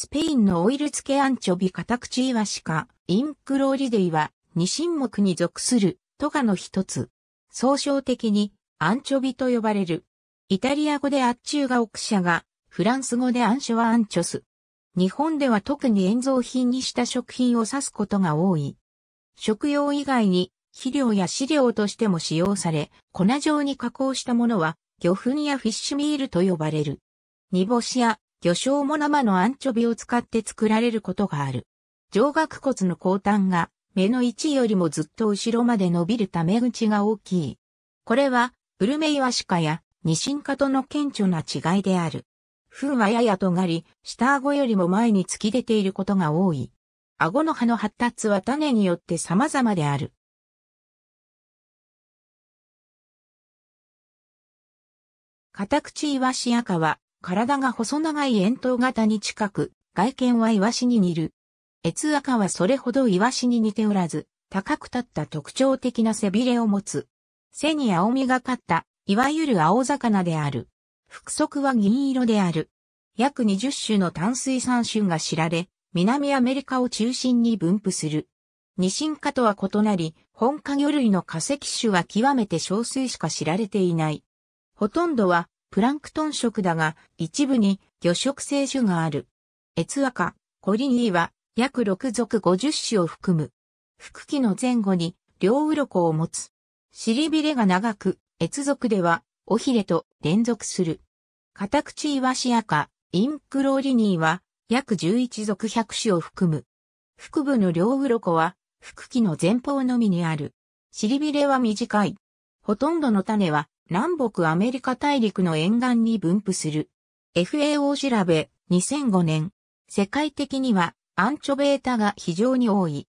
スペインのオイル漬けアンチョビカタクチイワシカ、インクローリデイは、二神木に属する、トガの一つ。総称的に、アンチョビと呼ばれる。イタリア語でアッチューガオクシャが、フランス語でアンショはアンチョス。日本では特に塩造品にした食品を指すことが多い。食用以外に、肥料や飼料としても使用され、粉状に加工したものは、魚粉やフィッシュミールと呼ばれる。煮干しや魚醤も生のアンチョビを使って作られることがある。上顎骨の後端が目の位置よりもずっと後ろまで伸びるため口が大きい。これは、ウルメイワシカやニシンカとの顕著な違いである。糞はやや尖り、下顎よりも前に突き出ていることが多い。顎の歯の発達は種によって様々である。カタクチイワシアカは体が細長い円筒型に近く、外見はイワシに似る。越赤はそれほどイワシに似ておらず、高く立った特徴的な背びれを持つ。背に青みがかった、いわゆる青魚である。腹側は銀色である。約20種の淡水産種が知られ、南アメリカを中心に分布する。ニシンとは異なり、本科魚類の化石種は極めて少数しか知られていない。ほとんどはプランクトン食だが、一部に魚食性種がある。エツアカ、コリニーは約6属50種を含む。腹器の前後に両鱗を持つ。尻びれが長く、越属では、尾ひれと連続する。カタクチイワシアカ、インクローリニーは、約11属100種を含む。腹部の両鱗は、腹器の前方のみにある。尻びれは短い。ほとんどの種は南北アメリカ大陸の沿岸に分布する。FAO 調べ2005年。世界的にはアンチョベータが非常に多い。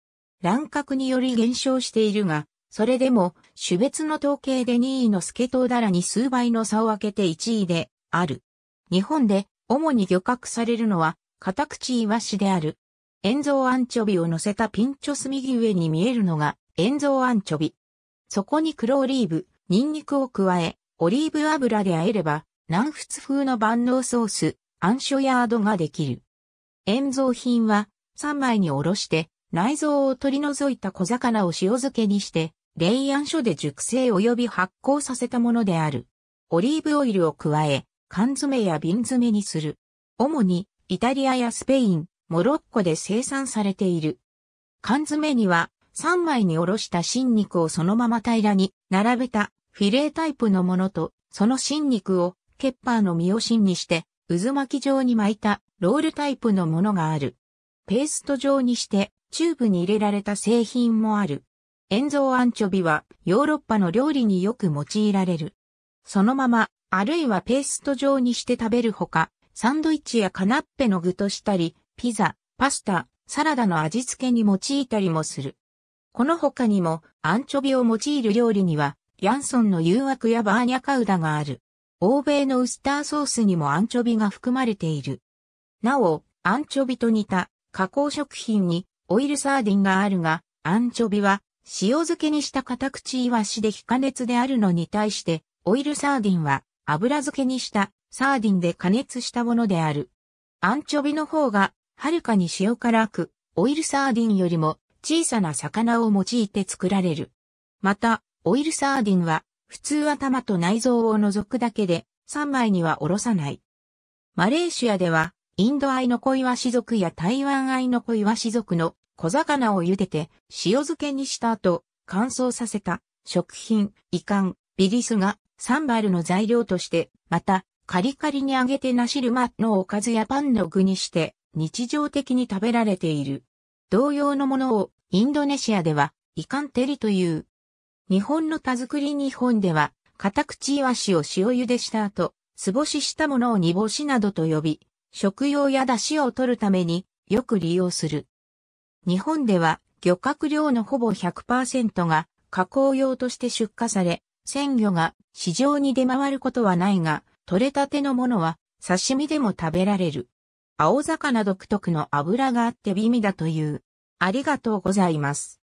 乱獲により減少しているが、それでも種別の統計で2位のスケトウダラに数倍の差を開けて1位である。日本で主に漁獲されるのはカタクチイワシである。塩蔵アンチョビを乗せたピンチョス右上に見えるのが塩蔵アンチョビ。そこに黒オリーブ、ニンニクを加え、オリーブ油で和えれば、南仏風の万能ソース、アンショヤードができる。塩蔵品は、3枚におろして、内臓を取り除いた小魚を塩漬けにして、冷暗所で熟成及び発酵させたものである。オリーブオイルを加え、缶詰や瓶詰めにする。主に、イタリアやスペイン、モロッコで生産されている。缶詰には、3枚におろした新肉をそのまま平らに並べたフィレータイプのものと、その新肉をケッパーの身を芯にして渦巻き状に巻いたロールタイプのものがある。ペースト状にしてチューブに入れられた製品もある。塩蔵アンチョビはヨーロッパの料理によく用いられる。そのまま、あるいはペースト状にして食べるほか、サンドイッチやカナッペの具としたり、ピザ、パスタ、サラダの味付けに用いたりもする。この他にもアンチョビを用いる料理にはヤンソンの誘惑やバーニャカウダがある。欧米のウスターソースにもアンチョビが含まれている。なお、アンチョビと似た加工食品にオイルサーディンがあるが、アンチョビは塩漬けにした片口イワシで非加熱であるのに対して、オイルサーディンは油漬けにしたサーディンで加熱したものである。アンチョビの方がはるかに塩辛く、オイルサーディンよりも小さな魚を用いて作られる。また、オイルサーディンは、普通頭と内臓を除くだけで、三枚にはおろさない。マレーシアでは、インドアイの小イワシ族や台湾アイの小イワシ族の小魚を茹でて塩漬けにした後、乾燥させた食品、カン、ビリスがサンバルの材料として、またカリカリに揚げてなしるまのおかずやパンの具にして日常的に食べられている。同様のものをインドネシアではイカンテリという。日本の田作り日本では、カタクチイワシを塩茹でした後、素干ししたものを煮干しなどと呼び、食用や出汁を取るためによく利用する。日本では漁獲量のほぼ100%が加工用として出荷され、鮮魚が市場に出回ることはないが、取れたてのものは刺身でも食べられる。青魚独特の油があって美味だという。ありがとうございます。